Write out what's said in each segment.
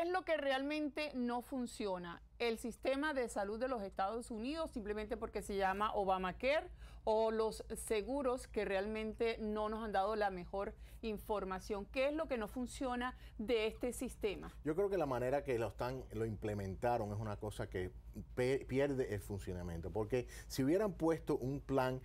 ¿Qué es lo que realmente no funciona? El sistema de salud de los Estados Unidos, simplemente porque se llama Obamacare, o los seguros que realmente no nos han dado la mejor información. ¿Qué es lo que no funciona de este sistema? Yo creo que la manera que lo, están, lo implementaron es una cosa que pierde el funcionamiento, porque si hubieran puesto un plan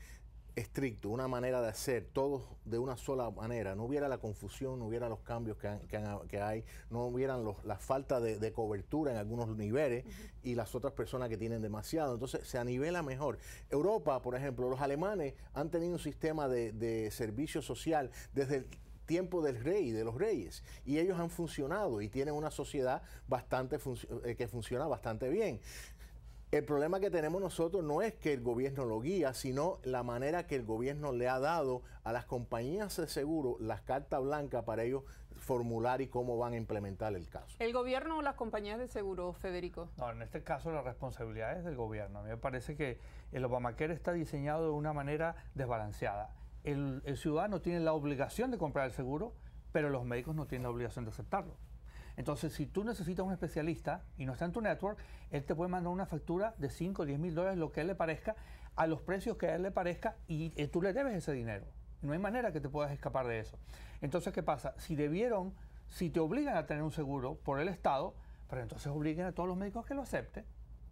estricto, una manera de hacer, todo de una sola manera, no hubiera la confusión, no hubiera los cambios que, hay, no hubieran la falta de, cobertura en algunos niveles y las otras personas que tienen demasiado. Entonces se anivela mejor. Europa, por ejemplo, los alemanes han tenido un sistema de, servicio social desde el tiempo del rey, de los reyes. Y ellos han funcionado y tienen una sociedad bastante eh, que funciona bastante bien. El problema que tenemos nosotros no es que el gobierno lo guía, sino la manera que el gobierno le ha dado a las compañías de seguro las cartas blancas para ellos formular y cómo van a implementar el caso. ¿El gobierno o las compañías de seguro, Federico? No, en este caso la responsabilidad es del gobierno. A mí me parece que el Obamacare está diseñado de una manera desbalanceada. El, el ciudadano tiene la obligación de comprar el seguro, pero los médicos no tienen la obligación de aceptarlo. Entonces, si tú necesitas un especialista y no está en tu network, él te puede mandar una factura de 5 o 10 mil dólares, lo que él le parezca, a los precios que a él le parezca, y eh, tú le debes ese dinero. No hay manera que te puedas escapar de eso. Entonces, ¿qué pasa? Si debieron, si te obligan a tener un seguro por el Estado, pero entonces obliguen a todos los médicos que lo acepten.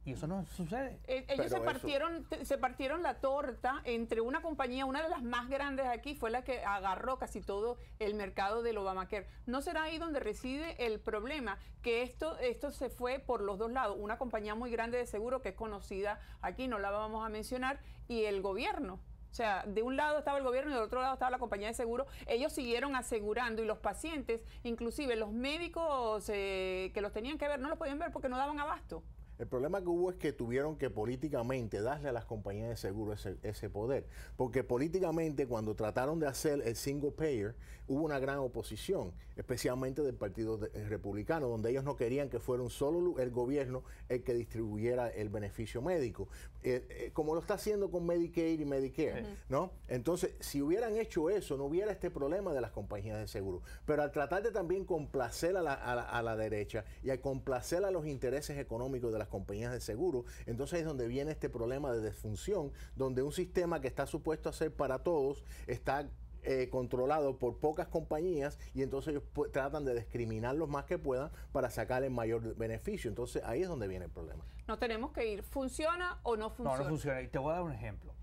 Y eso no sucede. Eh, ellos se partieron, se partieron la torta entre una compañía, una de las más grandes aquí, fue la que agarró casi todo el mercado del Obamacare. ¿No será ahí donde reside el problema? Que esto, esto se fue por los dos lados. Una compañía muy grande de seguro que es conocida aquí, no la vamos a mencionar, y el gobierno. O sea, de un lado estaba el gobierno y del otro lado estaba la compañía de seguro. Ellos siguieron asegurando y los pacientes, inclusive los médicos eh, que los tenían que ver, no los podían ver porque no daban abasto. El problema que hubo es que tuvieron que políticamente darle a las compañías de seguro ese, poder, porque políticamente cuando trataron de hacer el single payer hubo una gran oposición, especialmente del Partido eh, Republicano, donde ellos no querían que fuera un solo el gobierno el que distribuyera el beneficio médico, eh, eh, como lo está haciendo con Medicaid y Medicare, ¿no? Entonces, si hubieran hecho eso, no hubiera este problema de las compañías de seguro. Pero al tratar de también complacer a la, a la derecha y al complacer a los intereses económicos de las compañías de seguro. Entonces es donde viene este problema de desfunción, donde un sistema que está supuesto a ser para todos está eh, controlado por pocas compañías y entonces ellos tratan de discriminar los más que puedan para sacar el mayor beneficio. Entonces ahí es donde viene el problema. No tenemos que ir, ¿funciona o no funciona? No, no funciona. Y te voy a dar un ejemplo.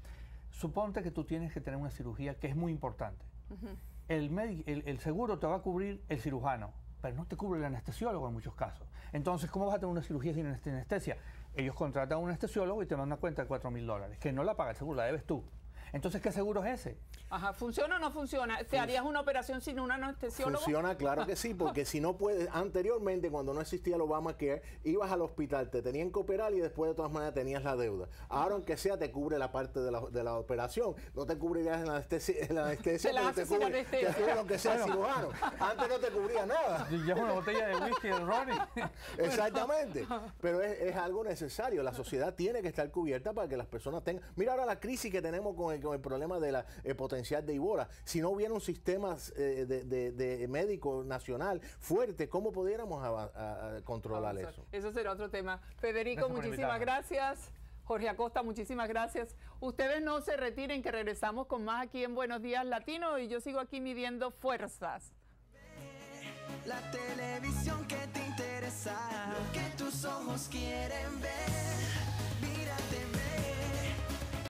Suponte que tú tienes que tener una cirugía que es muy importante. el, el seguro te va a cubrir el cirujano, pero no te cubre el anestesiólogo en muchos casos. Entonces, ¿cómo vas a tener una cirugía sin anestesia? Ellos contratan a un anestesiólogo y te mandan cuenta de 4 mil dólares, que no la paga el seguro, la debes tú. Entonces, ¿qué seguro es ese? Ajá, ¿funciona o no funciona? ¿Te pues harías una operación sin un anestesiólogo? Funciona, claro que sí, porque si no puedes, anteriormente cuando no existía el Obamacare, ibas al hospital, te tenían que operar y después de todas maneras tenías la deuda. Ahora, aunque sea, te cubre la parte de la, operación, no te cubrirías en la anestesia, la anestesia te, sea cirujano. Antes no te cubría nada. Ya una botella de whisky de Ronnie. Exactamente, pero es, es algo necesario, la sociedad tiene que estar cubierta para que las personas tengan... Mira ahora la crisis que tenemos con el con el problema de la eh, potencial de Ibora. Si no hubiera un sistema eh, de, médico nacional fuerte, ¿cómo pudiéramos controlar eso? Eso será otro tema. Federico, muchísimas gracias. Jorge Acosta, muchísimas gracias. Ustedes no se retiren, que regresamos con más aquí en Buenos Días Latino y yo sigo aquí midiendo fuerzas. La televisión que te interesa, lo que tus ojos quieren ver.